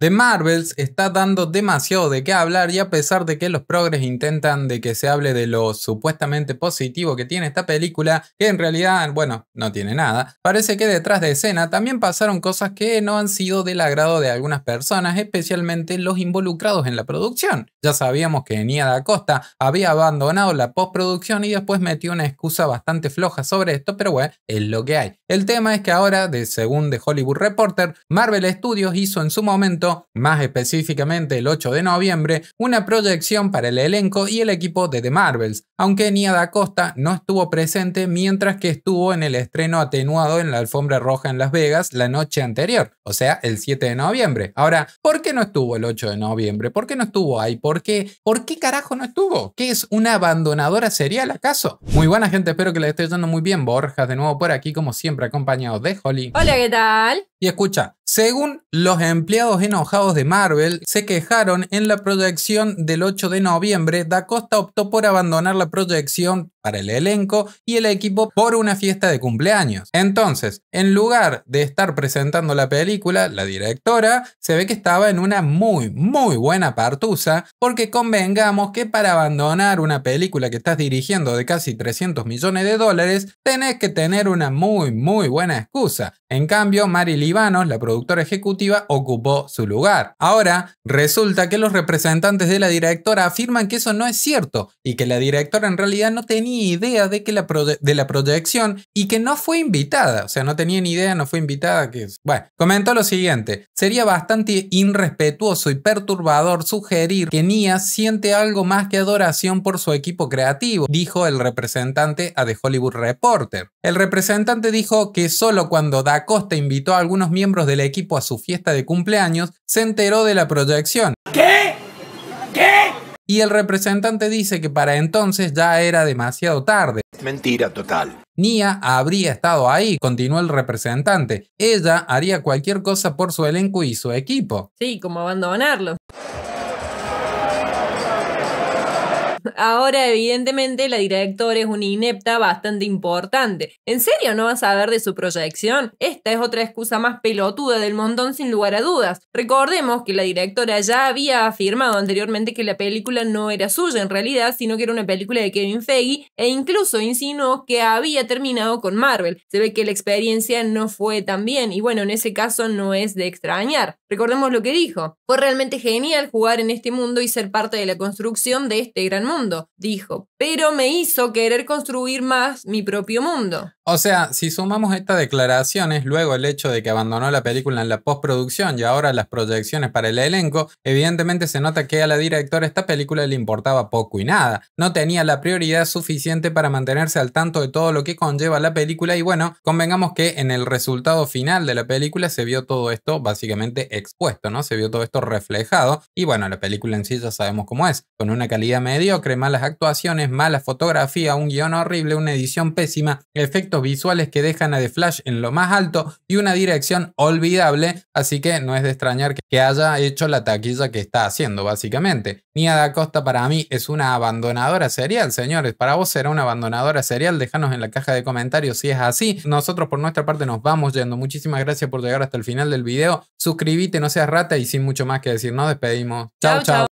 de Marvels está dando demasiado de qué hablar y a pesar de que los progres intentan de que se hable de lo supuestamente positivo que tiene esta película, que en realidad, bueno, no tiene nada, parece que detrás de escena también pasaron cosas que no han sido del agrado de algunas personas, especialmente los involucrados en la producción. Ya sabíamos que Nia da Costa había abandonado la postproducción y después metió una excusa bastante floja sobre esto, pero bueno, es lo que hay. El tema es que ahora, según The Hollywood Reporter, Marvel Studios hizo en su momento más específicamente el 8 de noviembre, una proyección para el elenco y el equipo de The Marvels, aunque Nia Da Costa no estuvo presente mientras que estuvo en el estreno atenuado en la alfombra roja en Las Vegas la noche anterior, o sea, el 7 de noviembre. Ahora, ¿por qué no estuvo el 8 de noviembre? ¿Por qué no estuvo ahí? ¿Por qué? ¿Por qué carajo no estuvo? ¿Qué es una abandonadora serial acaso? Muy buena gente, espero que les esté yendo muy bien. Borjas de nuevo por aquí como siempre acompañado de Holly. Hola, ¿qué tal? Y escucha, según los empleados enojados de Marvel, se quejaron en la proyección del 8 de noviembre, Da Costa optó por abandonar la proyección el elenco y el equipo por una fiesta de cumpleaños. Entonces, en lugar de estar presentando la película, la directora se ve que estaba en una muy, muy buena partusa, porque convengamos que para abandonar una película que estás dirigiendo de casi 300 millones de dólares, tenés que tener una muy, muy buena excusa. En cambio, Mari Libanos, la productora ejecutiva, ocupó su lugar. Ahora, resulta que los representantes de la directora afirman que eso no es cierto y que la directora en realidad no tenía idea de, que la de la proyección y que no fue invitada. O sea, no tenía ni idea, no fue invitada. Que... Bueno, comentó lo siguiente. Sería bastante irrespetuoso y perturbador sugerir que Nia siente algo más que adoración por su equipo creativo, dijo el representante a The Hollywood Reporter. El representante dijo que solo cuando Da Costa invitó a algunos miembros del equipo a su fiesta de cumpleaños, se enteró de la proyección. ¿Qué? y el representante dice que para entonces ya era demasiado tarde. Mentira total. Nia habría estado ahí, continuó el representante. Ella haría cualquier cosa por su elenco y su equipo. Sí, como abandonarlo. Ahora, evidentemente, la directora es una inepta bastante importante. ¿En serio no vas a saber de su proyección? Esta es otra excusa más pelotuda del montón sin lugar a dudas. Recordemos que la directora ya había afirmado anteriormente que la película no era suya en realidad, sino que era una película de Kevin Feige e incluso insinuó que había terminado con Marvel. Se ve que la experiencia no fue tan bien y bueno, en ese caso no es de extrañar. Recordemos lo que dijo. Fue realmente genial jugar en este mundo y ser parte de la construcción de este gran mundo dijo, pero me hizo querer construir más mi propio mundo. O sea, si sumamos estas declaraciones, luego el hecho de que abandonó la película en la postproducción y ahora las proyecciones para el elenco, evidentemente se nota que a la directora esta película le importaba poco y nada. No tenía la prioridad suficiente para mantenerse al tanto de todo lo que conlleva la película y bueno, convengamos que en el resultado final de la película se vio todo esto básicamente expuesto, ¿no? Se vio todo esto reflejado y bueno, la película en sí ya sabemos cómo es, con una calidad medio mediocre, malas actuaciones, mala fotografía, un guión horrible, una edición pésima, efectos visuales que dejan a The Flash en lo más alto y una dirección olvidable, así que no es de extrañar que haya hecho la taquilla que está haciendo, básicamente. Nia da Costa para mí es una abandonadora serial, señores. Para vos será una abandonadora serial, déjanos en la caja de comentarios si es así. Nosotros por nuestra parte nos vamos yendo. Muchísimas gracias por llegar hasta el final del video. Suscríbete, no seas rata y sin mucho más que decir, nos despedimos. Chao, chao.